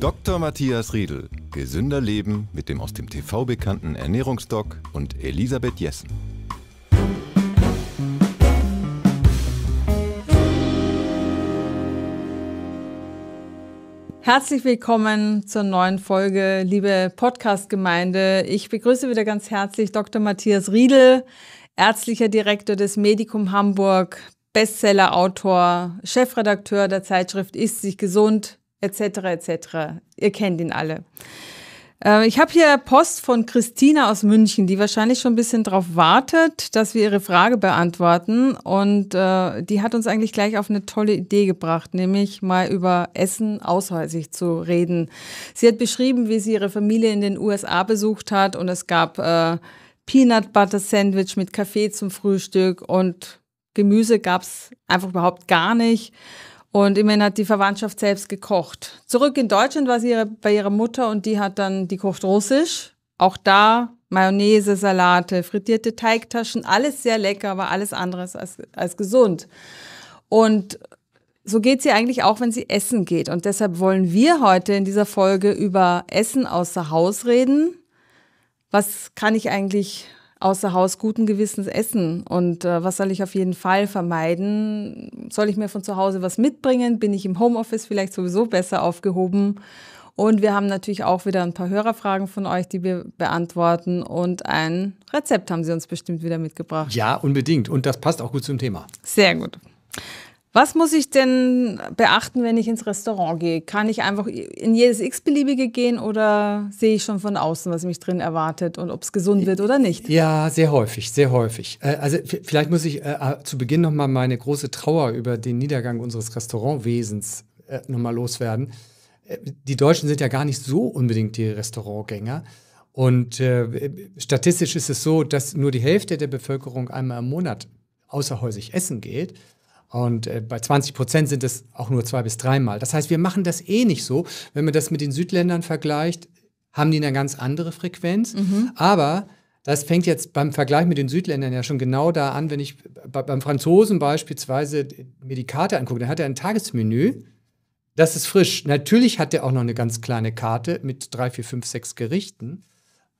Dr. Matthias Riedel, gesünder Leben mit dem aus dem TV bekannten Ernährungsdoc und Elisabeth Jessen. Herzlich willkommen zur neuen Folge, liebe Podcast-Gemeinde. Ich begrüße wieder ganz herzlich Dr. Matthias Riedel, ärztlicher Direktor des Medikum Hamburg, Bestseller-Autor, Chefredakteur der Zeitschrift Ist sich gesund, etc. etc. Ihr kennt ihn alle. Ähm, ich habe hier Post von Christina aus München, die wahrscheinlich schon ein bisschen darauf wartet, dass wir ihre Frage beantworten. Und äh, die hat uns eigentlich gleich auf eine tolle Idee gebracht, nämlich mal über Essen aushäusig zu reden. Sie hat beschrieben, wie sie ihre Familie in den USA besucht hat und es gab äh, Peanut Butter Sandwich mit Kaffee zum Frühstück und Gemüse gab es einfach überhaupt gar nicht. Und immerhin hat die Verwandtschaft selbst gekocht. Zurück in Deutschland war sie bei ihrer Mutter und die hat dann, die kocht russisch. Auch da Mayonnaise, Salate, frittierte Teigtaschen, alles sehr lecker, aber alles anderes als, als gesund. Und so geht sie eigentlich auch, wenn sie essen geht. Und deshalb wollen wir heute in dieser Folge über Essen außer Haus reden. Was kann ich eigentlich außer Haus guten Gewissens essen? Und äh, was soll ich auf jeden Fall vermeiden? Soll ich mir von zu Hause was mitbringen? Bin ich im Homeoffice vielleicht sowieso besser aufgehoben? Und wir haben natürlich auch wieder ein paar Hörerfragen von euch, die wir beantworten. Und ein Rezept haben sie uns bestimmt wieder mitgebracht. Ja, unbedingt. Und das passt auch gut zum Thema. Sehr gut. Was muss ich denn beachten, wenn ich ins Restaurant gehe? Kann ich einfach in jedes x-beliebige gehen oder sehe ich schon von außen, was mich drin erwartet und ob es gesund wird oder nicht? Ja, sehr häufig, sehr häufig. Äh, also vielleicht muss ich äh, äh, zu Beginn noch mal meine große Trauer über den Niedergang unseres Restaurantwesens noch mal loswerden. Die Deutschen sind ja gar nicht so unbedingt die Restaurantgänger. Und statistisch ist es so, dass nur die Hälfte der Bevölkerung einmal im Monat außerhäusig essen geht. Und äh, bei 20 Prozent sind es auch nur zwei bis dreimal. Das heißt, wir machen das eh nicht so. Wenn man das mit den Südländern vergleicht, haben die eine ganz andere Frequenz. Mhm. Aber das fängt jetzt beim Vergleich mit den Südländern ja schon genau da an, wenn ich beim Franzosen beispielsweise mir die Karte angucke, dann hat er ein Tagesmenü. Das ist frisch. Natürlich hat er auch noch eine ganz kleine Karte mit drei, vier, fünf, sechs Gerichten.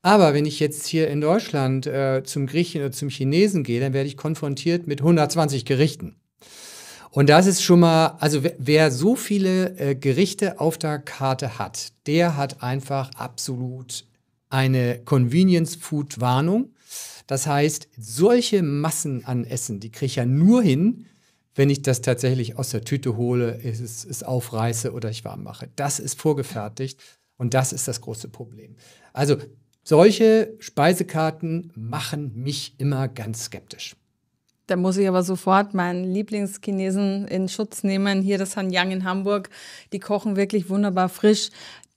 Aber wenn ich jetzt hier in Deutschland äh, zum Griechen oder zum Chinesen gehe, dann werde ich konfrontiert mit 120 Gerichten. Und das ist schon mal, also wer, so viele äh, Gerichte auf der Karte hat, der hat einfach absolut eine Convenience Food Warnung. Das heißt, solche Massen an Essen, die kriege ich ja nur hin, wenn ich das tatsächlich aus der Tüte hole, es, es aufreiße oder ich warm mache. Das ist vorgefertigt und das ist das große Problem. Also solche Speisekarten machen mich immer ganz skeptisch. Da muss ich aber sofort meinen Lieblingschinesen in Schutz nehmen. Hier das Han Yang in Hamburg. Die kochen wirklich wunderbar frisch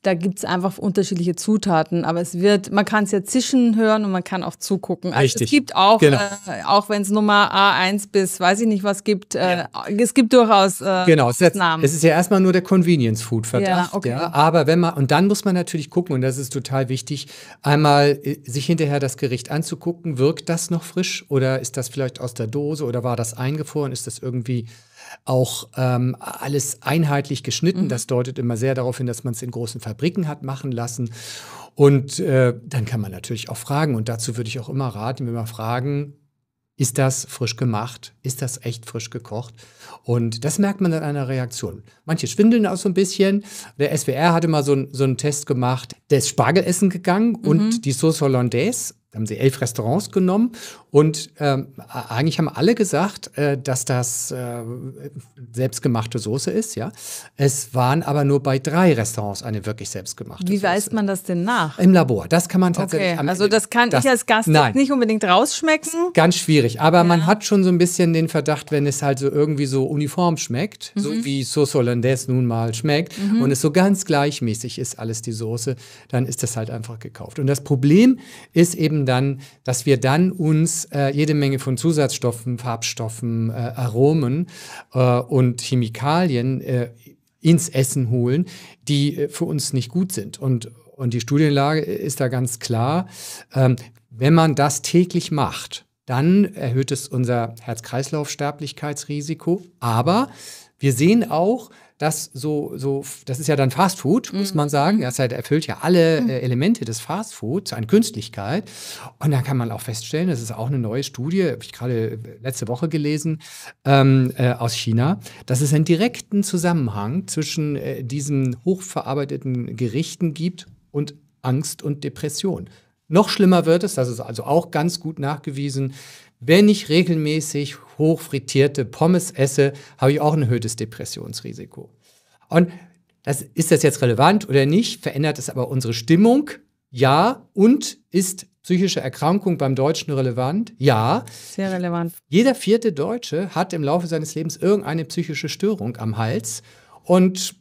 da gibt's einfach unterschiedliche Zutaten, aber es wird, man kann es ja zischen hören und man kann auch zugucken. Also Richtig. es gibt auch, genau. äh, auch wenn es Nummer A1 bis weiß ich nicht was gibt, äh, ja. es gibt durchaus äh, genau, es ist, Namen. es ist ja erstmal nur der Convenience-Food-Verdacht. Ja, okay. ja, aber wenn man, und dann muss man natürlich gucken, und das ist total wichtig, einmal äh, sich hinterher das Gericht anzugucken, wirkt das noch frisch oder ist das vielleicht aus der Dose oder war das eingefroren, ist das irgendwie auch ähm, alles einheitlich geschnitten. Mhm. Das deutet immer sehr darauf hin, dass man es in großen Fabriken hat machen lassen. Und äh, dann kann man natürlich auch fragen. Und dazu würde ich auch immer raten, wenn man fragen, ist das frisch gemacht? Ist das echt frisch gekocht? Und das merkt man an einer Reaktion. Manche schwindeln auch so ein bisschen. Der SWR hatte mal so, so einen Test gemacht. Der ist Spargel essen gegangen mhm. und die Sauce Hollandaise haben sie elf Restaurants genommen und ähm, eigentlich haben alle gesagt, äh, dass das äh, selbstgemachte Soße ist, ja. Es waren aber nur bei drei Restaurants eine wirklich selbstgemachte Wie Soße. weist man das denn nach? Im Labor. Das kann man tatsächlich. Okay. also das kann das, ich als Gast nein, nicht unbedingt rausschmecken. Ganz schwierig. Aber ja. man hat schon so ein bisschen den Verdacht, wenn es halt so irgendwie so uniform schmeckt, mhm. so wie Sauce Hollandaise nun mal schmeckt mhm. und es so ganz gleichmäßig ist alles die Soße, dann ist das halt einfach gekauft. Und das Problem ist eben dann, dass wir dann uns äh, jede Menge von Zusatzstoffen, Farbstoffen, äh, Aromen äh, und Chemikalien äh, ins Essen holen, die äh, für uns nicht gut sind. Und, und die Studienlage ist da ganz klar, ähm, wenn man das täglich macht, dann erhöht es unser Herz-Kreislauf-Sterblichkeitsrisiko. Aber wir sehen auch, das so, so, das ist ja dann Fast Food, muss mhm. man sagen. Mhm. Das halt erfüllt ja alle mhm. äh, Elemente des Fast Foods an Künstlichkeit. Und da kann man auch feststellen, das ist auch eine neue Studie, habe ich gerade äh, letzte Woche gelesen, ähm, äh, aus China, dass es einen direkten Zusammenhang zwischen äh, diesen hochverarbeiteten Gerichten gibt und Angst und Depression. Noch schlimmer wird es, das ist also auch ganz gut nachgewiesen, wenn ich regelmäßig hochfrittierte Pommes esse, habe ich auch ein erhöhtes Depressionsrisiko. Und das, ist das jetzt relevant oder nicht? Verändert es aber unsere Stimmung? Ja. Und ist psychische Erkrankung beim Deutschen relevant? Ja. Sehr relevant. Jeder vierte Deutsche hat im Laufe seines Lebens irgendeine psychische Störung am Hals. Und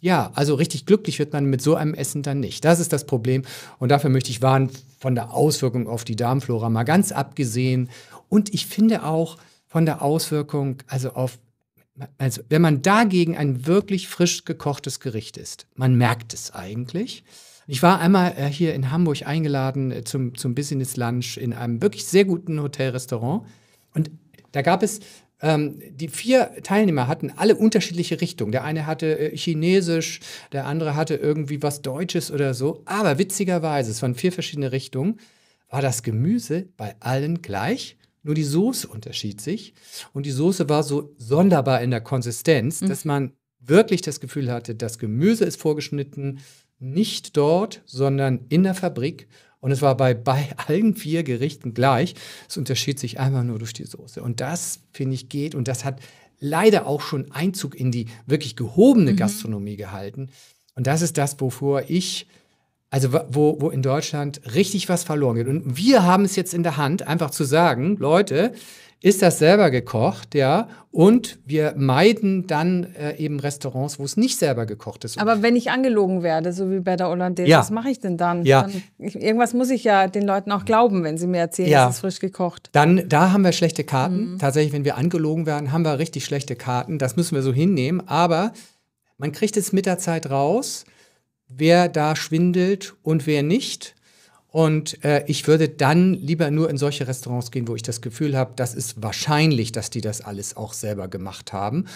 ja, also richtig glücklich wird man mit so einem Essen dann nicht. Das ist das Problem. Und dafür möchte ich warnen von der Auswirkung auf die Darmflora mal ganz abgesehen. Und ich finde auch von der Auswirkung, also auf, also wenn man dagegen ein wirklich frisch gekochtes Gericht isst, man merkt es eigentlich. Ich war einmal äh, hier in Hamburg eingeladen äh, zum, zum Business Lunch in einem wirklich sehr guten Hotelrestaurant. Und da gab es ähm, die vier Teilnehmer hatten alle unterschiedliche Richtungen. Der eine hatte äh, Chinesisch, der andere hatte irgendwie was Deutsches oder so. Aber witzigerweise, es waren vier verschiedene Richtungen, war das Gemüse bei allen gleich. Nur die Soße unterschied sich. Und die Soße war so sonderbar in der Konsistenz, mhm. dass man wirklich das Gefühl hatte, das Gemüse ist vorgeschnitten, nicht dort, sondern in der Fabrik. Und es war bei, bei allen vier Gerichten gleich. Es unterschied sich einfach nur durch die Soße. Und das, finde ich, geht. Und das hat leider auch schon Einzug in die wirklich gehobene mhm. Gastronomie gehalten. Und das ist das, wovor ich, also wo, wo in Deutschland richtig was verloren geht. Und wir haben es jetzt in der Hand, einfach zu sagen, Leute, ist das selber gekocht, ja. Und wir meiden dann äh, eben Restaurants, wo es nicht selber gekocht ist. Aber wenn ich angelogen werde, so wie bei der Hollandaise, ja. was mache ich denn dann? Ja. Dann, ich, irgendwas muss ich ja den Leuten auch glauben, wenn sie mir erzählen, ja. es ist frisch gekocht. Dann, da haben wir schlechte Karten. Mhm. Tatsächlich, wenn wir angelogen werden, haben wir richtig schlechte Karten. Das müssen wir so hinnehmen. Aber man kriegt es mit der Zeit raus, wer da schwindelt und wer nicht. Und äh, ich würde dann lieber nur in solche Restaurants gehen, wo ich das Gefühl habe, das ist wahrscheinlich, dass die das alles auch selber gemacht haben.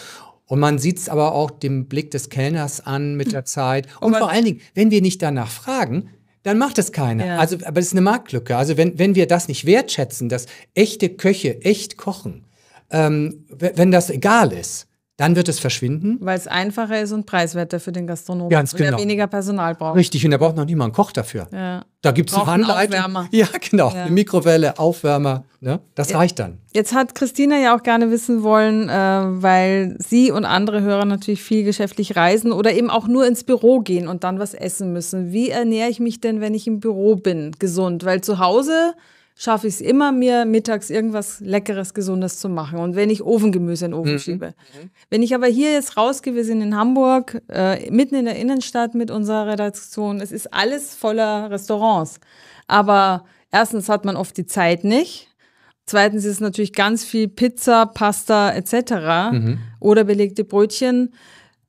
Und man sieht es aber auch dem Blick des Kellners an mit der Zeit. Oh Und, vor allen Dingen, wenn wir nicht danach fragen, dann macht es keiner. Ja. Also, aber das ist eine Marktlücke. Also, wenn, wenn wir das nicht wertschätzen, dass echte Köche echt kochen, ähm, wenn das egal ist, dann wird es verschwinden. Weil es einfacher ist und preiswerter für den Gastronomen. Ganz genau. Und er weniger Personal braucht. Richtig, und er braucht noch nicht mal einen Koch dafür. Ja. Da gibt es einen Anleitungen. Ja, genau. Ja. Eine Mikrowelle, Aufwärmer, ne? das ja. reicht dann. Jetzt hat Christina ja auch gerne wissen wollen, äh, weil sie und andere Hörer natürlich viel geschäftlich reisen oder eben auch nur ins Büro gehen und dann was essen müssen. Wie ernähre ich mich denn, wenn ich im Büro bin, gesund? Weil zu Hause schaffe ich es immer, mir mittags irgendwas Leckeres, Gesundes zu machen. Und wenn ich Ofengemüse in den Ofen mhm. schiebe. Mhm. Wenn ich aber hier jetzt rausgehe, wir sind in Hamburg, äh, mitten in der Innenstadt mit unserer Redaktion, es ist alles voller Restaurants. Aber erstens hat man oft die Zeit nicht. Zweitens ist natürlich ganz viel Pizza, Pasta etc. Mhm. oder belegte Brötchen.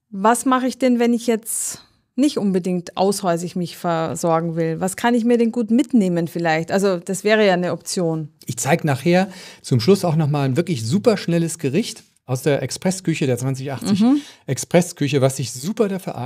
Was mache ich denn, wenn ich jetzt nicht unbedingt aushäusig mich versorgen will? Was kann ich mir denn gut mitnehmen vielleicht? Also das wäre ja eine Option. Ich zeige nachher zum Schluss auch nochmal ein wirklich super schnelles Gericht aus der Expressküche der 2080 mhm. Expressküche, was sich super dafür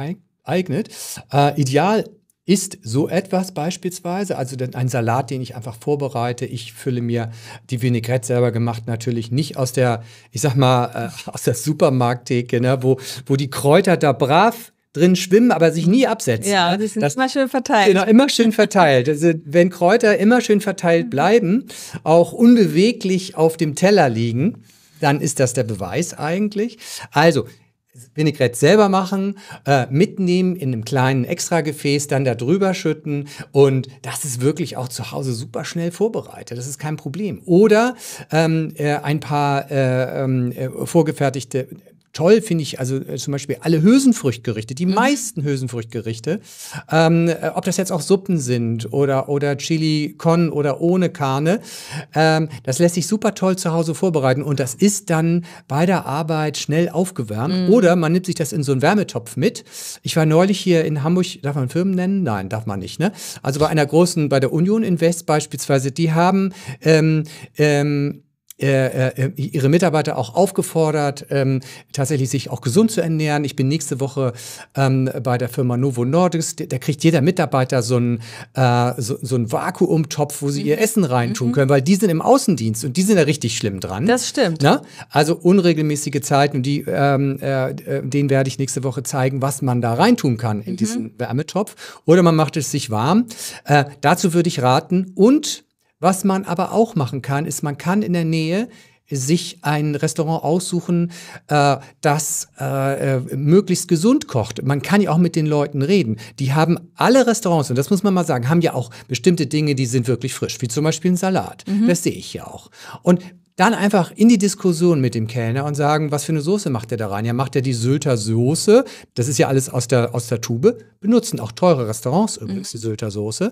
eignet. Äh, ideal ist so etwas beispielsweise, also ein Salat, den ich einfach vorbereite. Ich fülle mir die Vinaigrette selber gemacht, natürlich nicht aus der, ich sag mal, äh, aus der Supermarkttheke, ne, wo, wo die Kräuter da brav drin schwimmen, aber sich nie absetzen. Ja, die sind das, immer schön verteilt. Genau, immer schön verteilt. Also wenn Kräuter immer schön verteilt bleiben, auch unbeweglich auf dem Teller liegen, dann ist das der Beweis eigentlich. Also Vinaigrette selber machen, äh, mitnehmen in einem kleinen Extragefäß, dann da drüber schütten und das ist wirklich auch zu Hause super schnell vorbereitet. Das ist kein Problem. Oder ähm, äh, ein paar äh, ähm, äh vorgefertigte toll finde ich also äh, zum Beispiel alle Hülsenfruchtgerichte, die mhm. meisten Hülsenfruchtgerichte, ähm, äh, ob das jetzt auch Suppen sind oder, oder Chili con oder ohne Karne, ähm, das lässt sich super toll zu Hause vorbereiten und das ist dann bei der Arbeit schnell aufgewärmt mhm. oder man nimmt sich das in so einen Wärmetopf mit. Ich war neulich hier in Hamburg, darf man Firmen nennen? Nein, darf man nicht, ne? Also bei einer großen, bei der Union Invest beispielsweise, die haben ähm, ähm, äh, äh, ihre Mitarbeiter auch aufgefordert, ähm, tatsächlich sich auch gesund zu ernähren. Ich bin nächste Woche ähm, bei der Firma Novo Nordisk. Da kriegt jeder Mitarbeiter so einen, äh, so, so einen Vakuumtopf, wo sie mhm. ihr Essen reintun mhm. können, weil die sind im Außendienst und die sind da richtig schlimm dran. Das stimmt. Na? Ne? Also unregelmäßige Zeiten und die, ähm, äh, denen werde ich nächste Woche zeigen, was man da reintun kann in mhm. diesen Wärmetopf. Oder man macht es sich warm. Äh, dazu würde ich raten und was man aber auch machen kann, ist, man kann in der Nähe sich ein Restaurant aussuchen, äh, das äh, äh, möglichst gesund kocht. Man kann ja auch mit den Leuten reden. Die haben alle Restaurants, und das muss man mal sagen, haben ja auch bestimmte Dinge, die sind wirklich frisch, wie zum Beispiel ein Salat. Mhm. Das sehe ich ja auch. Und dann einfach in die Diskussion mit dem Kellner und sagen, was für eine Soße macht der da rein? Ja, macht er die Sylter Soße? Das ist ja alles aus der, aus der Tube. Benutzen auch teure Restaurants übrigens mhm. die Sylter Soße.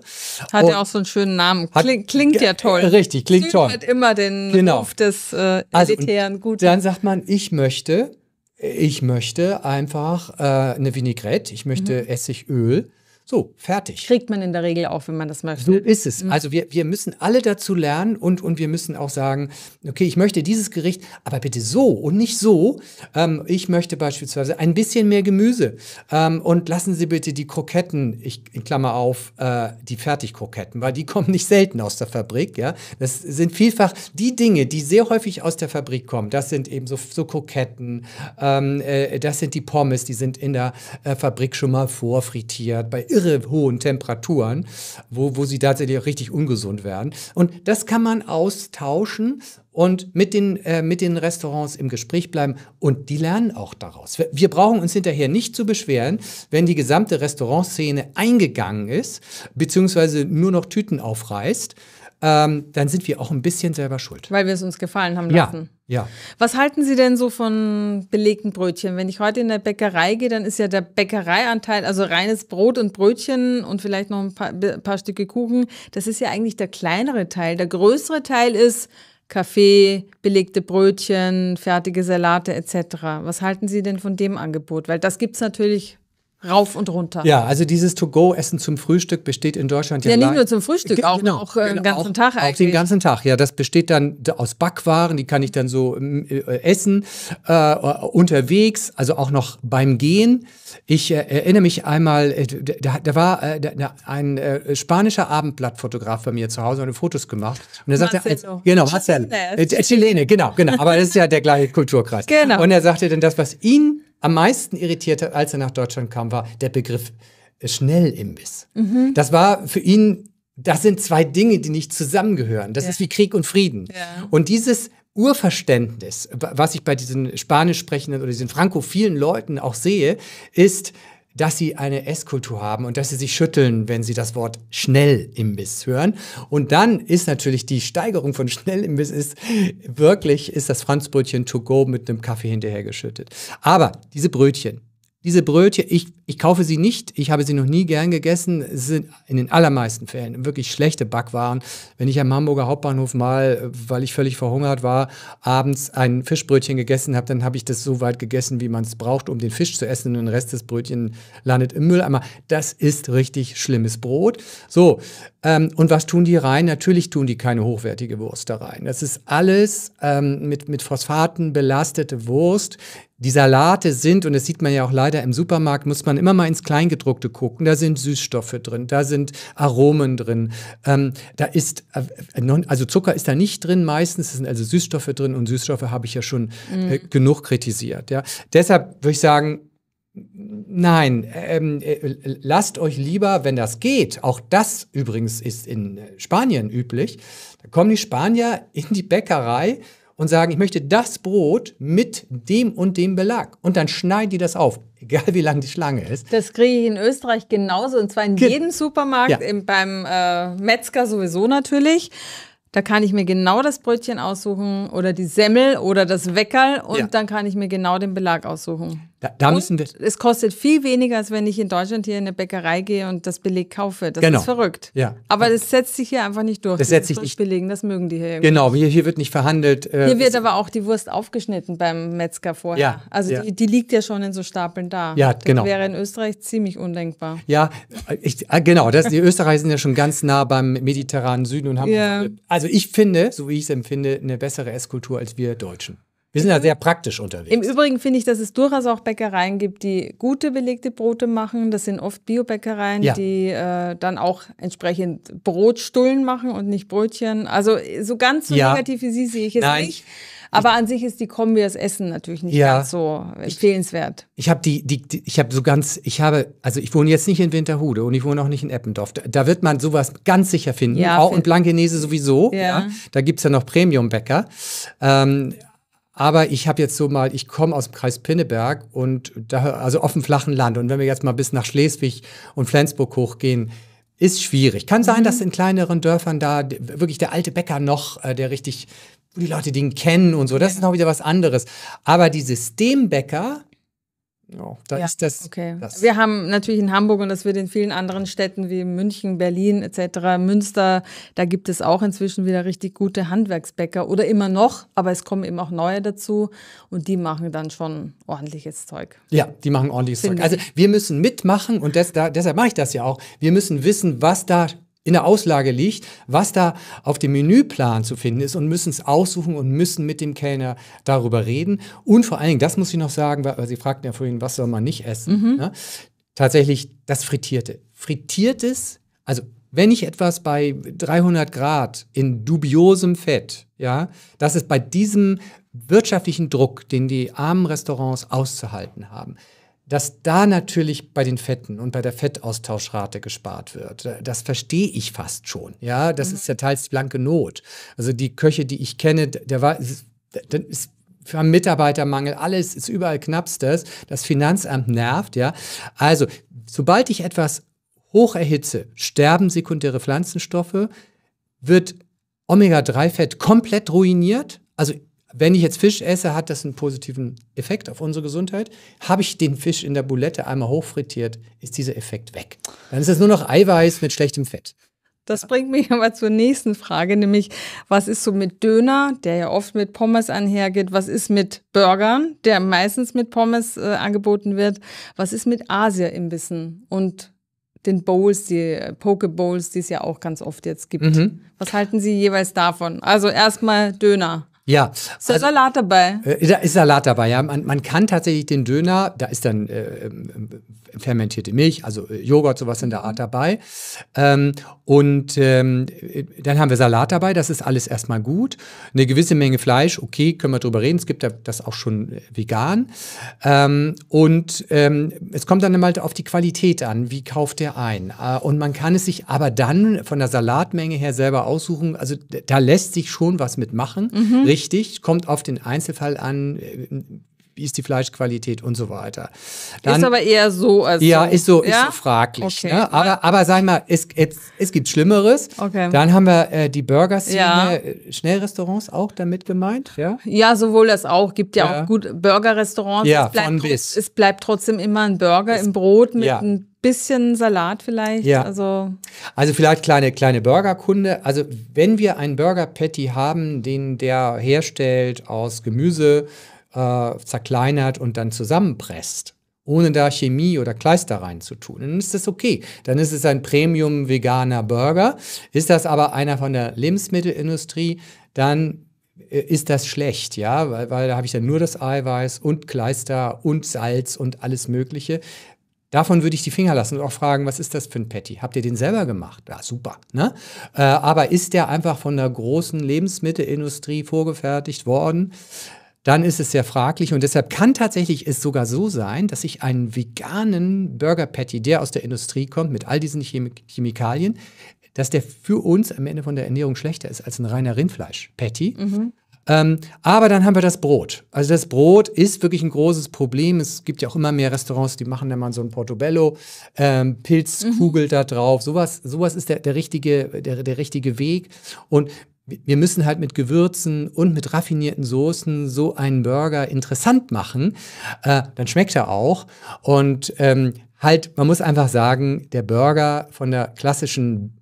Hat und ja auch so einen schönen Namen. Hat, klingt, klingt ja toll. Äh, richtig, klingt Süd toll. hat immer den genau. Ruf des äh, also, elitären Guten. Dann sagt man, ich möchte, ich möchte einfach äh, eine Vinaigrette, ich möchte mhm. Essigöl so, fertig. Kriegt man in der Regel auch, wenn man das möchte. So ist es. Mhm. Also wir, wir müssen alle dazu lernen und, und wir müssen auch sagen, okay, ich möchte dieses Gericht, aber bitte so und nicht so. Ähm, ich möchte beispielsweise ein bisschen mehr Gemüse ähm, und lassen Sie bitte die Kroketten, ich in Klammer auf, äh, die Fertigkroketten, weil die kommen nicht selten aus der Fabrik. Ja? Das sind vielfach die Dinge, die sehr häufig aus der Fabrik kommen. Das sind eben so, so Kroketten, ähm, äh, das sind die Pommes, die sind in der äh, Fabrik schon mal vorfrittiert. Bei irre hohen Temperaturen, wo, wo sie tatsächlich auch richtig ungesund werden. Und das kann man austauschen und mit den, äh, mit den Restaurants im Gespräch bleiben und die lernen auch daraus. Wir, wir brauchen uns hinterher nicht zu beschweren, wenn die gesamte Restaurantszene eingegangen ist, beziehungsweise nur noch Tüten aufreißt, ähm, dann sind wir auch ein bisschen selber schuld. Weil wir es uns gefallen haben lassen. Ja, ja. Was halten Sie denn so von belegten Brötchen? Wenn ich heute in der Bäckerei gehe, dann ist ja der Bäckereianteil, also reines Brot und Brötchen und vielleicht noch ein paar, paar Stücke Kuchen, das ist ja eigentlich der kleinere Teil. Der größere Teil ist Kaffee, belegte Brötchen, fertige Salate etc. Was halten Sie denn von dem Angebot? Weil das gibt es natürlich rauf und runter. Ja, also dieses To-Go-Essen zum Frühstück besteht in Deutschland ja, ja nicht nur zum Frühstück, auch, genau, auch äh, genau, den ganzen auch, Tag eigentlich. Auch den ganzen Tag, ja. Das besteht dann aus Backwaren, die kann ich dann so mm, äh, essen, äh, äh, unterwegs, also auch noch beim Gehen. Ich äh, erinnere mich einmal, äh, da, da, war da, ein spanischer Abendblattfotograf bei mir zu Hause und Fotos gemacht. Und er sagte, Marcelo. genau, Marcel, Chilene, genau, genau. Aber das ist ja der gleiche Kulturkreis. Genau. Und er sagte dann, das, was ihn am meisten irritiert hat, als er nach Deutschland kam, war der Begriff äh, Schnellimbiss. Mhm. Das war für ihn, das sind zwei Dinge, die nicht zusammengehören. Das ja. ist wie Krieg und Frieden. Ja. Und dieses Urverständnis, was ich bei diesen spanisch sprechenden oder diesen frankophilen Leuten auch sehe, ist, dass sie eine Esskultur haben und dass sie sich schütteln, wenn sie das Wort Schnellimbiss hören. Und dann ist natürlich die Steigerung von Schnellimbiss ist wirklich, ist das Franzbrötchen to go mit einem Kaffee hinterhergeschüttet. Aber diese Brötchen, diese Brötchen, ich, ich kaufe sie nicht, ich habe sie noch nie gern gegessen, es sind in den allermeisten Fällen wirklich schlechte Backwaren. Wenn ich am Hamburger Hauptbahnhof mal, weil ich völlig verhungert war, abends ein Fischbrötchen gegessen habe, dann habe ich das so weit gegessen, wie man es braucht, um den Fisch zu essen und den Rest des Brötchen landet im Mülleimer. Das ist richtig schlimmes Brot. So, ähm, und was tun die rein? Natürlich tun die keine hochwertige Wurst da rein. Das ist alles ähm, mit, mit Phosphaten belastete Wurst, die Salate sind, und das sieht man ja auch leider im Supermarkt, muss man immer mal ins Kleingedruckte gucken. Da sind Süßstoffe drin, da sind Aromen drin, ähm, da ist, äh, äh, also Zucker ist da nicht drin meistens, es sind also Süßstoffe drin und Süßstoffe habe ich ja schon mhm. äh, genug kritisiert. Ja. Deshalb würde ich sagen, Nein, ähm, äh, lasst euch lieber, wenn das geht, auch das übrigens ist in Spanien üblich, da kommen die Spanier in die Bäckerei und sagen, ich möchte das Brot mit dem und dem Belag. Und dann schneiden die das auf, egal wie lang die Schlange ist. Das kriege ich in Österreich genauso, und zwar in Ge jedem Supermarkt, ja. im, beim äh, Metzger sowieso natürlich. Da kann ich mir genau das Brötchen aussuchen oder die Semmel oder das Weckerl und ja. dann kann ich mir genau den Belag aussuchen. Da, da müssen wir es kostet viel weniger, als wenn ich in Deutschland hier in eine Bäckerei gehe und das Beleg kaufe. Das genau. ist verrückt. Ja. Aber das setzt sich hier einfach nicht durch. Das setzt sich nicht. Belegen, das mögen die hier. Irgendwie. Genau, hier, hier, wird nicht verhandelt. Äh, hier wird aber auch die Wurst aufgeschnitten beim Metzger vorher. Ja, also ja. Die, die, liegt ja schon in so Stapeln da. Ja, das genau. wäre in Österreich ziemlich undenkbar. Ja, ich, ah, genau. Das, die Österreicher sind ja schon ganz nah beim mediterranen Süden und haben. Ja. Also ich finde, so wie ich es empfinde, eine bessere Esskultur als wir Deutschen. Wir sind ja sehr praktisch unterwegs. Im Übrigen finde ich, dass es durchaus auch Bäckereien gibt, die gute belegte Brote machen. Das sind oft Biobäckereien, ja. die äh, dann auch entsprechend Brotstullen machen und nicht Brötchen. Also so ganz so ja. negativ wie Sie sehe ich es Nein. nicht. Aber ich, an sich ist die Kombi das Essen natürlich nicht ja. ganz so empfehlenswert. Ich, ich habe die, die, die, ich habe so ganz, ich habe, also ich wohne jetzt nicht in Winterhude und ich wohne auch nicht in Eppendorf. Da, da wird man sowas ganz sicher finden. Ja, auch find, und Blankenese sowieso. Ja. Da gibt es ja noch Premium-Bäcker. Ähm, aber ich habe jetzt so mal, ich komme aus dem Kreis Pinneberg und da, also auf dem flachen Land. Und wenn wir jetzt mal bis nach Schleswig und Flensburg hochgehen, ist schwierig. Kann sein, mhm. dass in kleineren Dörfern da wirklich der alte Bäcker noch, äh, der richtig, wo die Leute den kennen und so, das ja. ist noch wieder was anderes. Aber die Systembäcker, ja, da ja, ist das, okay. das. Wir haben natürlich in Hamburg und das wird in vielen anderen Städten wie München, Berlin etc., Münster, da gibt es auch inzwischen wieder richtig gute Handwerksbäcker oder immer noch, aber es kommen eben auch neue dazu und die machen dann schon ordentliches Zeug. Ja, die machen ordentliches Zeug. Also wir müssen mitmachen und das, da, deshalb mache ich das ja auch. Wir müssen wissen, was da in der Auslage liegt, was da auf dem Menüplan zu finden ist und müssen es aussuchen und müssen mit dem Kellner darüber reden. Und vor allen Dingen, das muss ich noch sagen, weil, Sie fragten ja vorhin, was soll man nicht essen? Mhm. Ne? Tatsächlich das Frittierte. Frittiertes, also wenn ich etwas bei 300 Grad in dubiosem Fett, ja, das ist bei diesem wirtschaftlichen Druck, den die armen Restaurants auszuhalten haben, dass da natürlich bei den Fetten und bei der Fettaustauschrate gespart wird. Äh, das verstehe ich fast schon. Ja, das mhm. ist ja teils blanke Not. Also die Köche, die ich kenne, der war, dann ist wir haben Mitarbeitermangel, alles ist überall knappstes. Das Finanzamt nervt, ja. Also, sobald ich etwas hoch erhitze, sterben sekundäre Pflanzenstoffe, wird Omega-3-Fett komplett ruiniert. Also wenn ich jetzt Fisch esse, hat das einen positiven Effekt auf unsere Gesundheit. Habe ich den Fisch in der Boulette einmal hochfrittiert, ist dieser Effekt weg. Dann ist es nur noch Eiweiß mit schlechtem Fett. Das bringt mich aber zur nächsten Frage, nämlich was ist so mit Döner, der ja oft mit Pommes einhergeht? Was ist mit Burgern, der meistens mit Pommes äh, angeboten wird? Was ist mit Asia-Imbissen und den Bowls, die Poke Bowls, die es ja auch ganz oft jetzt gibt? Mhm. Was halten Sie jeweils davon? Also erstmal Döner. Ja. Ist der also Salat dabei? Äh, da ist Salat dabei, ja. Man, man, kann tatsächlich den Döner, da ist dann äh, ähm, äh fermentierte Milch, also äh, Joghurt, sowas in der Art dabei. Ähm, und ähm, äh, dann haben wir Salat dabei, das ist alles erstmal gut. Eine gewisse Menge Fleisch, okay, können wir drüber reden. Es gibt das auch schon vegan. Ähm, und ähm, es kommt dann halt auf die Qualität an, wie kauft der ein. Äh, und man kann es sich aber dann von der Salatmenge her selber aussuchen. Also da lässt sich schon was mitmachen. Mhm richtig, kommt auf den Einzelfall an, äh, wie ist die Fleischqualität und so weiter. Dann, ist aber eher so. Also, ja, ist so, ja? Ist so fraglich. Okay. Ne? Aber, aber sag mal, es, es, es gibt Schlimmeres. Okay. Dann haben wir äh, die Burger-Szene, ja. Schnellrestaurants auch damit gemeint. Ja, ja sowohl das auch. Gibt ja, ja. auch gut Burger-Restaurants. Ja, es bleibt, bis. Es bleibt trotzdem immer ein Burger es, im Brot mit ja. ein bisschen Salat vielleicht. Ja. Also, also vielleicht kleine, kleine Burgerkunde. Also wenn wir einen Burger Patty haben, den der herstellt aus Gemüse, äh, zerkleinert und dann zusammenpresst, ohne da Chemie oder Kleister reinzutun. Dann ist das okay. Dann ist es ein Premium veganer Burger. Ist das aber einer von der Lebensmittelindustrie, dann äh, ist das schlecht, ja, weil, weil da habe ich dann nur das Eiweiß und Kleister und Salz und alles Mögliche. Davon würde ich die Finger lassen und auch fragen, was ist das für ein Patty? Habt ihr den selber gemacht? Ja, super. Ne? Äh, aber ist der einfach von der großen Lebensmittelindustrie vorgefertigt worden? dann ist es sehr fraglich und deshalb kann tatsächlich es sogar so sein, dass ich einen veganen Burger Patty, der aus der Industrie kommt, mit all diesen Chemik Chemikalien, dass der für uns am Ende von der Ernährung schlechter ist als ein reiner Rindfleisch-Patty. Mhm. Ähm, aber dann haben wir das Brot. Also das Brot ist wirklich ein großes Problem. Es gibt ja auch immer mehr Restaurants, die machen dann mal so ein Portobello, ähm, Pilzkugel mhm. da drauf. Sowas, sowas ist der, der, richtige, der, der richtige Weg. Und wir müssen halt mit Gewürzen und mit raffinierten Soßen so einen Burger interessant machen, äh, dann schmeckt er auch. Und ähm, halt, man muss einfach sagen, der Burger von der klassischen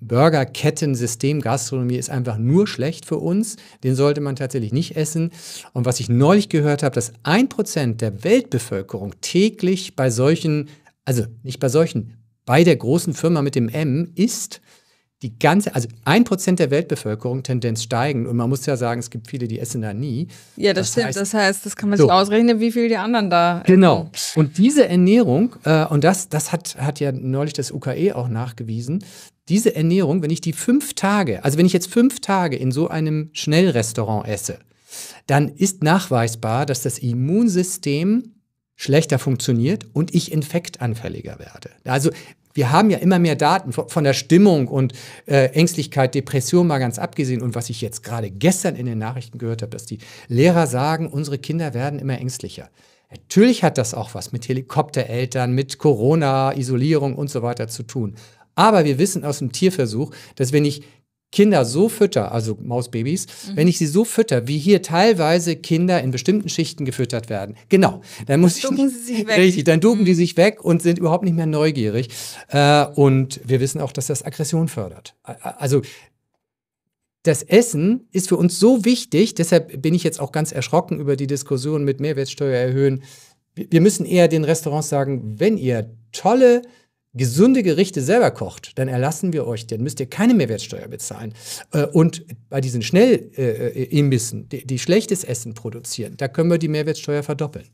Burgerketten-System-Gastronomie ist einfach nur schlecht für uns. Den sollte man tatsächlich nicht essen. Und was ich neulich gehört habe, dass ein Prozent der Weltbevölkerung täglich bei solchen, also nicht bei solchen, bei der großen Firma mit dem M ist, die ganze, also ein Prozent der Weltbevölkerung Tendenz steigen. Und man muss ja sagen, es gibt viele, die essen da nie. Ja, das, das stimmt. Heißt, das heißt, das kann man so. sich ausrechnen, wie viel die anderen da essen. Genau. Und diese Ernährung, äh, und das, das hat, hat ja neulich das UKE auch nachgewiesen, diese Ernährung, wenn ich die fünf Tage, also wenn ich jetzt fünf Tage in so einem Schnellrestaurant esse, dann ist nachweisbar, dass das Immunsystem schlechter funktioniert und ich infektanfälliger werde. Also wir haben ja immer mehr Daten von der Stimmung und äh, Ängstlichkeit, Depression mal ganz abgesehen. Und was ich jetzt gerade gestern in den Nachrichten gehört habe, dass die Lehrer sagen, unsere Kinder werden immer ängstlicher. Natürlich hat das auch was mit Helikoptereltern, mit Corona, Isolierung und so weiter zu tun. Aber wir wissen aus dem Tierversuch, dass wenn ich Kinder so fütter, also Mausbabys, mhm. wenn ich sie so fütter, wie hier teilweise Kinder in bestimmten Schichten gefüttert werden, genau, dann muss ich nicht, richtig, dann ducken mhm. die sich weg und sind überhaupt nicht mehr neugierig. Äh, und wir wissen auch, dass das Aggression fördert. Also das Essen ist für uns so wichtig, deshalb bin ich jetzt auch ganz erschrocken über die Diskussion mit Mehrwertsteuer erhöhen. Wir müssen eher den Restaurants sagen, wenn ihr tolle gesunde Gerichte selber kocht, dann erlassen wir euch, dann müsst ihr keine Mehrwertsteuer bezahlen. Äh, und bei diesen Schnellimbissen, äh, äh, die, die schlechtes Essen produzieren, da können wir die Mehrwertsteuer verdoppeln.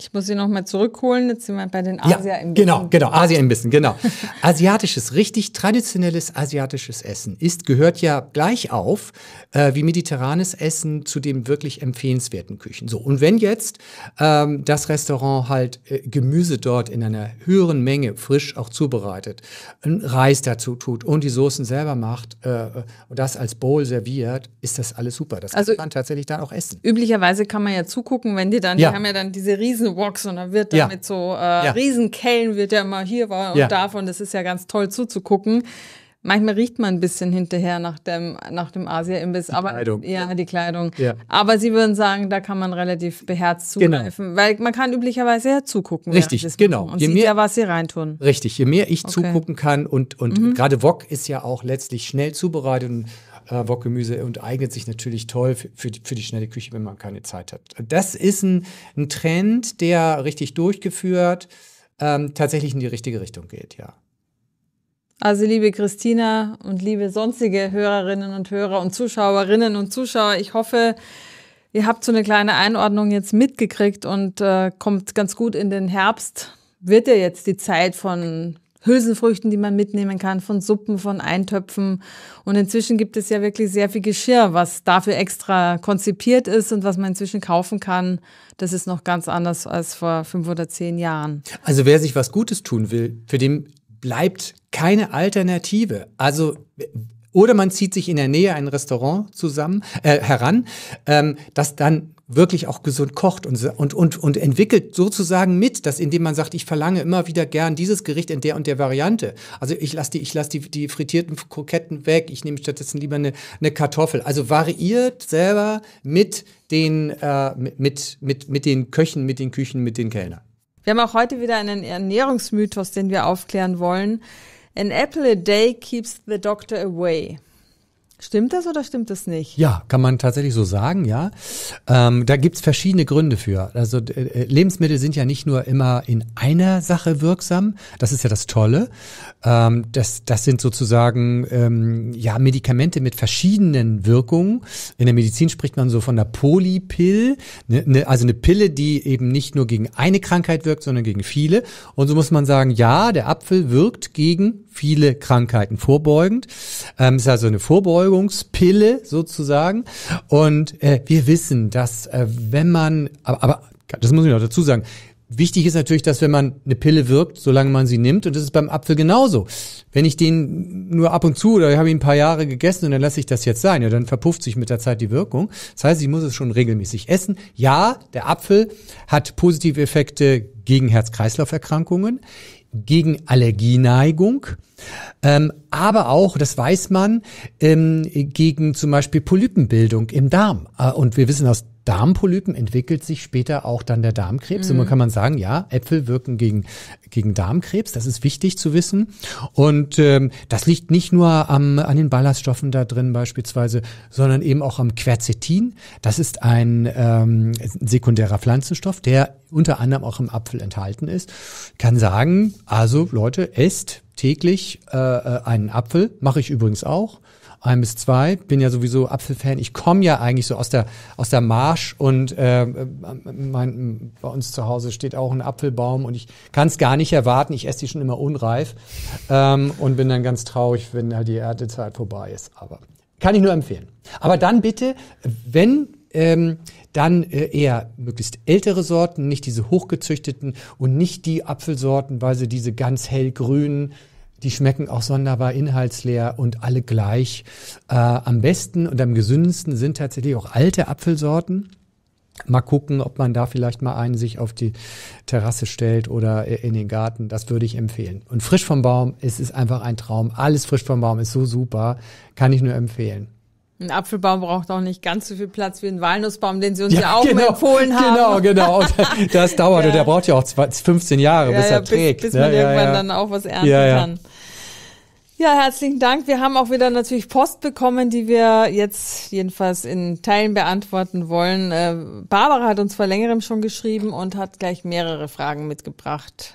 Ich muss sie nochmal zurückholen. Jetzt sind wir bei den Asia-Imbissen. Ja, genau, genau, Asia-Imbissen, genau. asiatisches, richtig traditionelles asiatisches Essen ist, gehört ja gleich auf äh, wie mediterranes Essen zu den wirklich empfehlenswerten Küchen. So, und wenn jetzt ähm, das Restaurant halt äh, Gemüse dort in einer höheren Menge frisch auch zubereitet, Reis dazu tut und die Soßen selber macht äh, äh, und das als Bowl serviert, ist das alles super. Das also, kann man tatsächlich dann auch essen. Üblicherweise kann man ja zugucken, wenn die dann, ja. die haben ja dann diese riesen und dann wird ja. mit so äh, ja. Riesenkellen wird ja immer hier war und ja. davon. Das ist ja ganz toll zuzugucken. Manchmal riecht man ein bisschen hinterher nach dem, nach dem Asia-Imbiss. aber Kleidung. Ja, die Kleidung. Ja. Aber Sie würden sagen, da kann man relativ beherzt genau. zugreifen, genau. weil man kann üblicherweise ja zugucken. Richtig, genau. Und je sieht mehr, ja, was Sie reintun. Richtig, je mehr ich okay. zugucken kann und, und mhm. gerade Wok ist ja auch letztlich schnell zubereitet und äh, Wokgemüse und eignet sich natürlich toll für, für, die, für, die, schnelle Küche, wenn man keine Zeit hat. Das ist ein, ein Trend, der richtig durchgeführt ähm, tatsächlich in die richtige Richtung geht, ja. Also liebe Christina und liebe sonstige Hörerinnen und Hörer und Zuschauerinnen und Zuschauer, ich hoffe, ihr habt so eine kleine Einordnung jetzt mitgekriegt und äh, kommt ganz gut in den Herbst. Wird ja jetzt die Zeit von Hülsenfrüchten, die man mitnehmen kann, von Suppen, von Eintöpfen. Und inzwischen gibt es ja wirklich sehr viel Geschirr, was dafür extra konzipiert ist und was man inzwischen kaufen kann. Das ist noch ganz anders als vor fünf oder zehn Jahren. Also wer sich was Gutes tun will, für den bleibt keine Alternative. Also oder man zieht sich in der Nähe ein Restaurant zusammen äh, heran, ähm, das dann wirklich auch gesund kocht und, und, und, und entwickelt sozusagen mit, dass indem man sagt, ich verlange immer wieder gern dieses Gericht in der und der Variante. Also ich lasse die, lass die, die frittierten Kroketten weg, ich nehme stattdessen lieber eine, eine Kartoffel. Also variiert selber mit den, äh, mit, mit, mit den Köchen, mit den Küchen, mit den Kellnern. Wir haben auch heute wieder einen Ernährungsmythos, den wir aufklären wollen. An apple a day keeps the doctor away. Stimmt das oder stimmt das nicht? Ja, kann man tatsächlich so sagen, ja. Ähm, da gibt's verschiedene Gründe für. Also äh, Lebensmittel sind ja nicht nur immer in einer Sache wirksam, das ist ja das Tolle. Ähm, das, das sind sozusagen ähm, ja Medikamente mit verschiedenen Wirkungen. In der Medizin spricht man so von einer Polypill, ne, ne, also eine Pille, die eben nicht nur gegen eine Krankheit wirkt, sondern gegen viele. Und so muss man sagen, ja, der Apfel wirkt gegen viele Krankheiten vorbeugend. Ähm, ist also eine Vorbeugungspille sozusagen. Und äh, wir wissen, dass äh, wenn man, aber, aber das muss ich noch dazu sagen, Wichtig ist natürlich, dass wenn man eine Pille wirkt, solange man sie nimmt, und das ist beim Apfel genauso. Wenn ich den nur ab und zu oder ich habe ihn ein paar Jahre gegessen und dann lasse ich das jetzt sein, ja, dann verpufft sich mit der Zeit die Wirkung. Das heißt, ich muss es schon regelmäßig essen. Ja, der Apfel hat positive Effekte gegen Herz-Kreislauf-Erkrankungen gegen Allergieneigung, ähm, aber auch, das weiß man, ähm, gegen zum Beispiel Polypenbildung im Darm. Äh, und wir wissen aus Darmpolypen entwickelt sich später auch dann der Darmkrebs. Mhm. Und kann man sagen, ja, Äpfel wirken gegen, gegen Darmkrebs. Das ist wichtig zu wissen. Und ähm, das liegt nicht nur am, an den Ballaststoffen da drin beispielsweise, sondern eben auch am Quercetin. Das ist ein ähm, sekundärer Pflanzenstoff, der unter anderem auch im Apfel enthalten ist. Ich kann sagen, also Leute, esst täglich äh, äh, einen Apfel, mache ich übrigens auch. Ein bis zwei, bin ja sowieso Apfelfan. Ich komme ja eigentlich so aus der aus der Marsch und äh, äh, mein, bei uns zu Hause steht auch ein Apfelbaum und ich kann es gar nicht erwarten. Ich esse die schon immer unreif ähm, und bin dann ganz traurig, wenn halt die Erntezeit vorbei ist. Aber kann ich nur empfehlen. Aber dann bitte, wenn ähm, dann äh, eher möglichst ältere Sorten, nicht diese hochgezüchteten und nicht die Apfelsorten, weil sie diese ganz hellgrünen, die schmecken auch sonderbar inhaltsleer und alle gleich. Äh, am besten und am gesündesten sind tatsächlich auch alte Apfelsorten. Mal gucken, ob man da vielleicht mal einen sich auf die Terrasse stellt oder äh, in den Garten. Das würde ich empfehlen. Und frisch vom Baum, es ist einfach ein Traum. Alles frisch vom Baum ist so super. Kann ich nur empfehlen. Ein Apfelbaum braucht auch nicht ganz so viel Platz wie ein Walnussbaum, den sie uns ja, ja auch genau, empfohlen haben. Genau, genau. Und das dauert ja. und der braucht ja auch 15 Jahre, ja, bis er trägt. Bis, bis ne? man irgendwann dann auch was ernten kann. Ja, herzlichen Dank. Wir haben auch wieder natürlich Post bekommen, die wir jetzt jedenfalls in Teilen beantworten wollen. Äh, Barbara hat uns vor längerem schon geschrieben und hat gleich mehrere Fragen mitgebracht.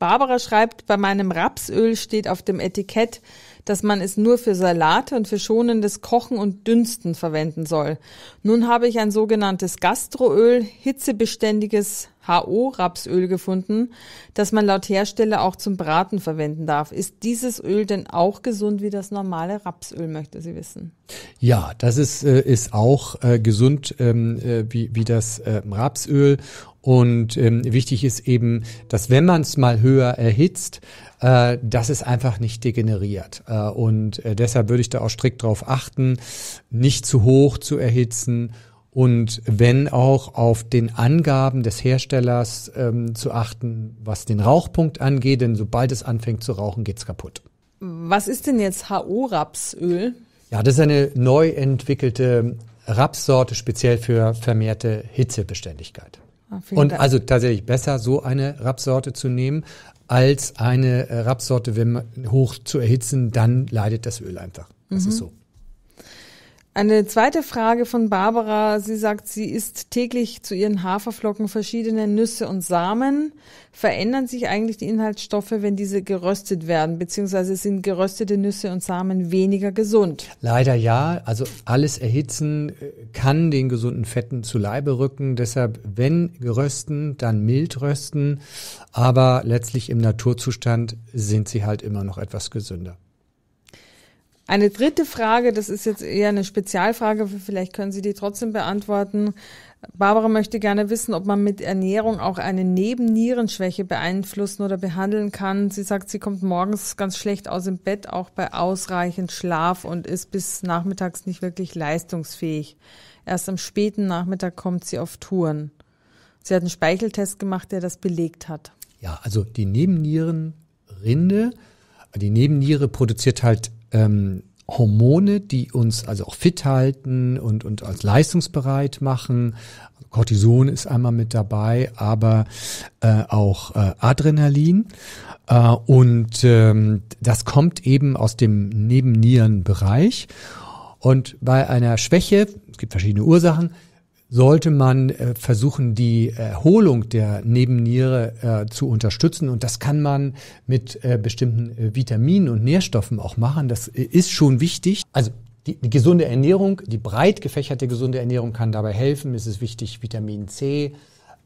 Barbara schreibt, bei meinem Rapsöl steht auf dem Etikett dass man es nur für Salate und für schonendes Kochen und Dünsten verwenden soll. Nun habe ich ein sogenanntes Gastroöl, hitzebeständiges HO-Rapsöl gefunden, das man laut Hersteller auch zum Braten verwenden darf. Ist dieses Öl denn auch gesund wie das normale Rapsöl, möchte sie wissen? Ja, das ist, äh, ist auch äh, gesund ähm, äh, wie, wie das Rapsöl und ähm, wichtig ist eben, dass wenn man es mal höher erhitzt, äh, dass es einfach nicht degeneriert. Äh, und äh, deshalb würde ich da auch strikt drauf achten, nicht zu hoch zu erhitzen und wenn auch auf den Angaben des Herstellers ähm, zu achten, was den Rauchpunkt angeht, denn sobald es anfängt zu rauchen, geht's kaputt. Was ist denn jetzt HO-Rapsöl? Ja, das ist eine neu entwickelte Rapssorte speziell für vermehrte Hitzebeständigkeit. Ah, und Dank. also tatsächlich besser, so eine Rapsorte zu nehmen, als eine äh, Rapsorte, wenn man hoch zu erhitzen, dann leidet das Öl einfach. Das mhm. ist so. Eine zweite Frage von Barbara. Sie sagt, sie isst täglich zu ihren Haferflocken verschiedene Nüsse und Samen. Verändern sich eigentlich die Inhaltsstoffe, wenn diese geröstet werden? Beziehungsweise sind geröstete Nüsse und Samen weniger gesund? Leider ja. Also alles Erhitzen äh, kann den gesunden Fetten zu Leibe rücken. Deshalb, wenn gerösten, dann mild rösten. Aber letztlich im Naturzustand sind sie halt immer noch etwas gesünder. Eine dritte Frage, das ist jetzt eher eine Spezialfrage, vielleicht können Sie die trotzdem beantworten. Barbara möchte gerne wissen, ob man mit Ernährung auch eine Nebennierenschwäche beeinflussen oder behandeln kann. Sie sagt, sie kommt morgens ganz schlecht aus dem Bett, auch bei ausreichend Schlaf und ist bis nachmittags nicht wirklich leistungsfähig. Erst am späten Nachmittag kommt sie auf Touren. Sie hat einen Speicheltest gemacht, der das belegt hat. Ja, also die Nebennierenrinde, die Nebenniere produziert halt ähm, Hormone, die uns also auch fit halten und, und als leistungsbereit machen. Cortison ist einmal mit dabei, aber äh, auch äh, Adrenalin. Äh, und ähm, das kommt eben aus dem Nebennierenbereich. Und bei einer Schwäche, es gibt verschiedene Ursachen, sollte man äh, versuchen, die Erholung der Nebenniere äh, zu unterstützen. Und das kann man mit äh, bestimmten Vitaminen und Nährstoffen auch machen. Das ist schon wichtig. Also die, die, gesunde Ernährung, die breit gefächerte gesunde Ernährung kann dabei helfen. Es ist wichtig, Vitamin C,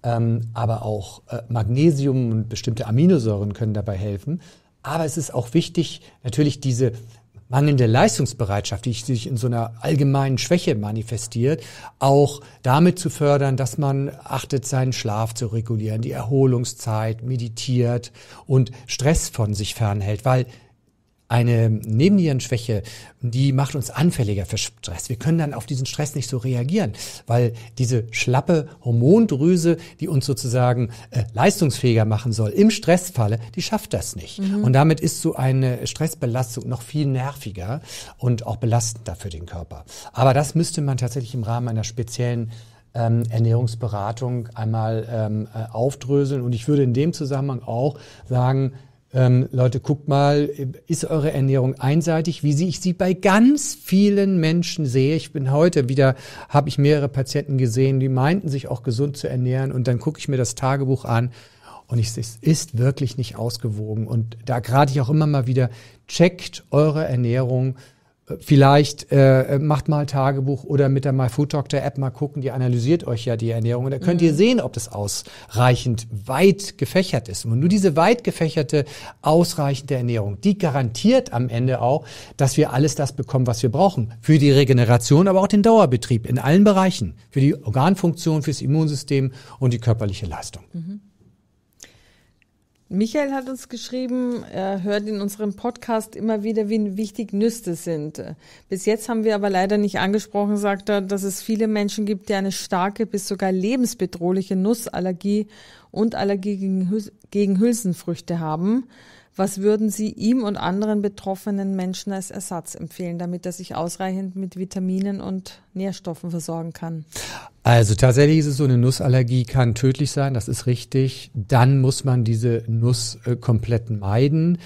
ähm, aber auch Magnesium und bestimmte Aminosäuren können dabei helfen. Aber es ist auch wichtig, natürlich diese mangelnde Leistungsbereitschaft, die sich in so einer allgemeinen Schwäche manifestiert, auch damit zu fördern, dass man achtet, seinen Schlaf zu regulieren, die Erholungszeit, meditiert und Stress von sich fernhält, weil eine Nebennierenschwäche, die macht uns anfälliger für Stress. Wir können dann auf diesen Stress nicht so reagieren, weil diese schlappe Hormondrüse, die uns sozusagen äh, leistungsfähiger machen soll, im Stressfalle, die schafft das nicht. Mhm. Und damit ist so eine Stressbelastung noch viel nerviger und auch belastender für den Körper. Aber das müsste man tatsächlich im Rahmen einer speziellen ähm, Ernährungsberatung einmal ähm, äh, aufdröseln. Und ich würde in dem Zusammenhang auch sagen, ähm, Leute, guckt mal, ist eure Ernährung einseitig, wie sie ich sie bei ganz vielen Menschen sehe. Ich bin heute wieder, habe ich mehrere Patienten gesehen, die meinten sich auch gesund zu ernähren und dann gucke ich mir das Tagebuch an und ich, es ist wirklich nicht ausgewogen. Und da gerade ich auch immer mal wieder, checkt eure Ernährung, Vielleicht äh, macht mal Tagebuch oder mit der MyFoodDoctor App mal gucken, die analysiert euch ja die Ernährung und da könnt mhm. ihr sehen, ob das ausreichend weit gefächert ist. Und nur diese weit gefächerte, ausreichende Ernährung, die garantiert am Ende auch, dass wir alles das bekommen, was wir brauchen. Für die Regeneration, aber auch den Dauerbetrieb in allen Bereichen. Für die Organfunktion, fürs Immunsystem und die körperliche Leistung. Mhm. Michael hat uns geschrieben, er hört in unserem Podcast immer wieder, wie wichtig Nüsse sind. Bis jetzt haben wir aber leider nicht angesprochen, sagt er, dass es viele Menschen gibt, die eine starke bis sogar lebensbedrohliche Nussallergie und Allergie gegen, Hül gegen Hülsenfrüchte haben. Was würden Sie ihm und anderen betroffenen Menschen als Ersatz empfehlen, damit er sich ausreichend mit Vitaminen und Nährstoffen versorgen kann? Also tatsächlich ist es so, eine Nussallergie kann tödlich sein, das ist richtig. Dann muss man diese Nuss äh, komplett meiden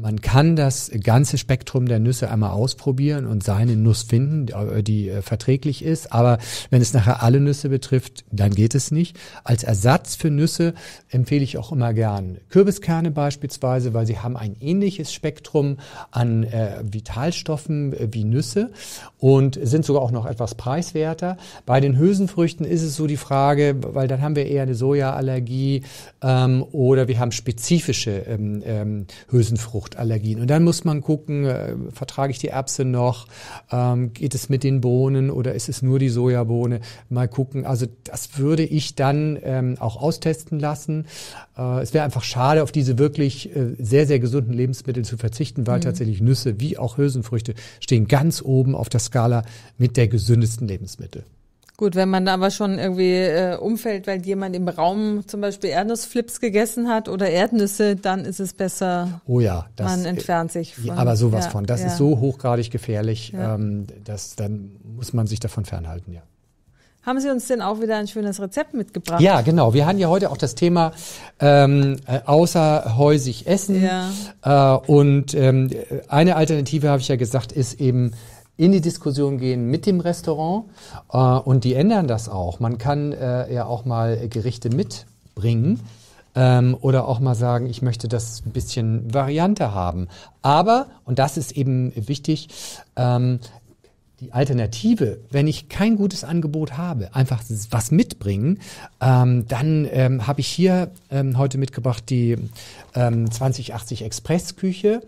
man kann das ganze Spektrum der Nüsse einmal ausprobieren und seine Nuss finden, die äh, äh, verträglich ist. Aber wenn es nachher alle Nüsse betrifft, dann geht es nicht. Als Ersatz für Nüsse empfehle ich auch immer gern Kürbiskerne beispielsweise, weil sie haben ein ähnliches Spektrum an äh, Vitalstoffen wie Nüsse und sind sogar auch noch etwas preiswerter. Bei den Hülsenfrüchten ist es so die Frage, weil dann haben wir eher eine Sojaallergie ähm, oder wir haben spezifische ähm, ähm, Hülsenfrucht. Fruchtallergien. Und dann muss man gucken, äh, vertrage ich die Erbse noch, ähm, geht es mit den Bohnen oder ist es nur die Sojabohne? Mal gucken. Also das würde ich dann ähm, auch austesten lassen. Äh, es wäre einfach schade, auf diese wirklich äh, sehr, sehr gesunden Lebensmittel zu verzichten, weil mhm. tatsächlich Nüsse wie auch Hülsenfrüchte stehen ganz oben auf der Skala mit der gesündesten Lebensmittel. Gut, wenn man aber schon irgendwie äh, umfällt, weil jemand im Raum zum Beispiel Erdnussflips gegessen hat oder Erdnüsse, dann ist es besser. Oh ja, das, man entfernt sich. Äh, von, aber sowas ja, von. Das ja. ist so hochgradig gefährlich, ähm, dass dann muss man sich davon fernhalten, ja. Haben Sie uns denn auch wieder ein schönes Rezept mitgebracht? Ja, genau. Wir hatten ja heute auch das Thema ähm, äh, außerhäusig essen. Ja. Äh, und ähm, eine Alternative, habe ich ja gesagt, ist eben in die Diskussion gehen mit dem Restaurant äh, und die ändern das auch. Man kann äh, ja auch mal Gerichte mitbringen ähm, oder auch mal sagen, ich möchte das ein bisschen Variante haben. Aber, und das ist eben wichtig, ähm, die Alternative, wenn ich kein gutes Angebot habe, einfach was mitbringen, ähm, dann ähm, habe ich hier ähm, heute mitgebracht die ähm, 2080 Expressküche. Äh,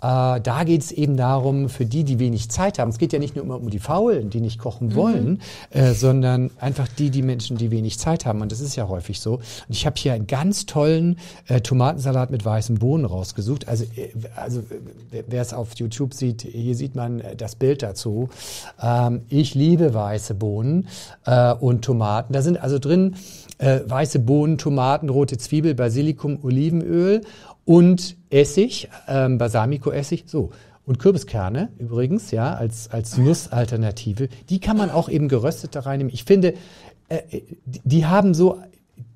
da geht es eben darum, für die, die wenig Zeit haben, es geht ja nicht nur immer um die Faulen, die nicht kochen mhm. wollen, mhm. äh, sondern einfach die, die Menschen, die wenig Zeit haben. Und das ist ja häufig so. Und ich habe hier einen ganz tollen äh, Tomatensalat mit weißen Bohnen rausgesucht. Also, äh, also äh, wer es auf YouTube sieht, hier sieht man äh, das Bild dazu. Ähm, ich liebe weiße Bohnen äh, und Tomaten. Da sind also drin äh, weiße Bohnen, Tomaten, rote Zwiebel, Basilikum, Olivenöl und Essig, ähm, Balsamico-Essig, so. Und Kürbiskerne übrigens, ja, als, als Nussalternative. Die kann man auch eben geröstet da reinnehmen. Ich finde, äh, die, haben so,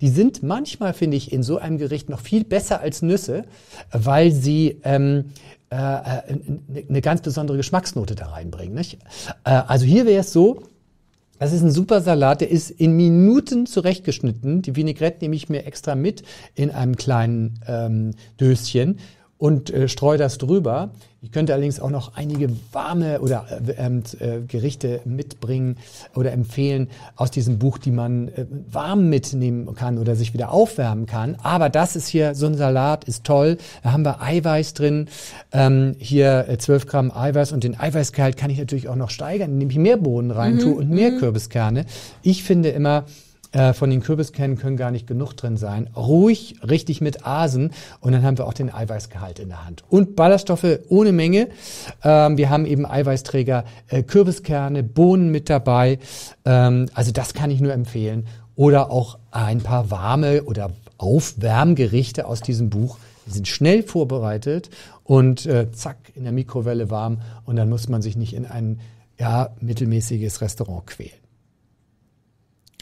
die sind manchmal, finde ich, in so einem Gericht noch viel besser als Nüsse, weil sie ähm, äh, äh eine ganz besondere Geschmacksnote da reinbringen. Nicht? Äh, also hier wäre es so, das ist ein super Salat, der ist in Minuten zurechtgeschnitten. Die Vinaigrette nehme ich mir extra mit in einem kleinen ähm, Döschen und äh, streue das drüber. Ich könnte allerdings auch noch einige warme oder äh, ähm, äh, Gerichte mitbringen oder empfehlen aus diesem Buch, die man äh, warm mitnehmen kann oder sich wieder aufwärmen kann. Aber das ist hier, so ein Salat ist toll. Da haben wir Eiweiß drin. Ähm, hier äh, 12 Gramm Eiweiß und den Eiweißgehalt kann ich natürlich auch noch steigern, indem ich mehr Bohnen rein tue mhm, und mehr mhm. Kürbiskerne. Ich finde immer, äh, von den Kürbiskernen können gar nicht genug drin sein. Ruhig, richtig mit Asen. Und dann haben wir auch den Eiweißgehalt in der Hand. Und Ballaststoffe ohne Menge. Ähm, wir haben eben Eiweißträger, äh, Kürbiskerne, Bohnen mit dabei. Ähm, also das kann ich nur empfehlen. Oder auch ein paar warme oder Aufwärmgerichte aus diesem Buch. Die sind schnell vorbereitet und äh, zack, in der Mikrowelle warm. Und dann muss man sich nicht in ein ja, mittelmäßiges Restaurant quälen.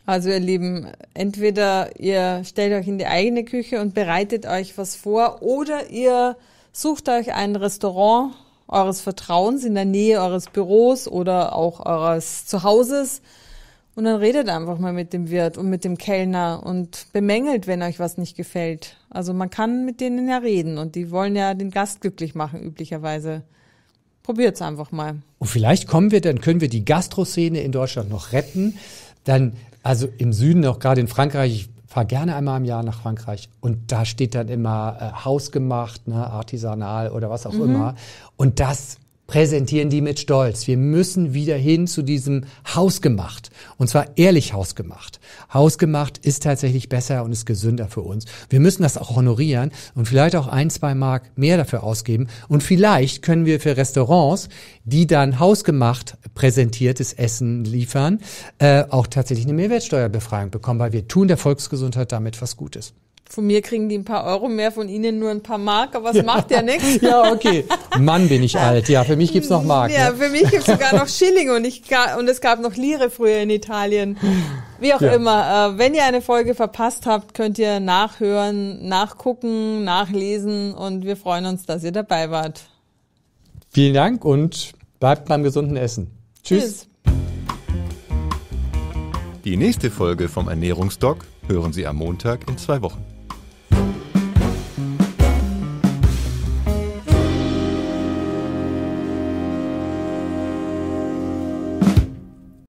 Also ihr Lieben, entweder ihr stellt euch in die eigene Küche und bereitet euch was vor oder ihr sucht euch ein Restaurant eures Vertrauens in der Nähe eures Büros oder auch eures Zuhauses und dann redet einfach mal mit dem Wirt und mit dem Kellner und bemängelt, wenn euch was nicht gefällt. Also man kann mit denen ja reden und die wollen ja den Gast glücklich machen üblicherweise. Probiert's einfach mal. Und vielleicht kommen wir, dann können wir die Gastroszene in Deutschland noch retten. Dann also im Süden, auch gerade in Frankreich, ich fahre gerne einmal im Jahr nach Frankreich und da steht dann immer äh, hausgemacht, ne, artisanal oder was auch mhm. immer. Und das präsentieren die mit Stolz. Wir müssen wieder hin zu diesem Hausgemacht. Und zwar ehrlich Hausgemacht. Hausgemacht ist tatsächlich besser und ist gesünder für uns. Wir müssen das auch honorieren und vielleicht auch ein, zwei Mark mehr dafür ausgeben. Und vielleicht können wir für Restaurants, die dann hausgemacht präsentiertes Essen liefern, äh, auch tatsächlich eine Mehrwertsteuerbefreiung bekommen, weil wir tun der Volksgesundheit damit was Gutes von mir kriegen die ein paar Euro mehr, von Ihnen nur ein paar Mark, aber es macht ja nichts. Ja, okay. Mann, bin ich alt. Ja, für mich gibt's noch Mark. Ja, ne? für mich gibt's sogar noch Schilling und, ich, und es gab noch Lire früher in Italien. Wie auch ja. immer. Äh, wenn ihr eine Folge verpasst habt, könnt ihr nachhören, nachgucken, nachlesen und wir freuen uns, dass ihr dabei wart. Vielen Dank und bleibt beim gesunden Essen. Tschüss. Tschüss. Die nächste Folge vom Ernährungsdoc hören Sie am Montag in zwei Wochen.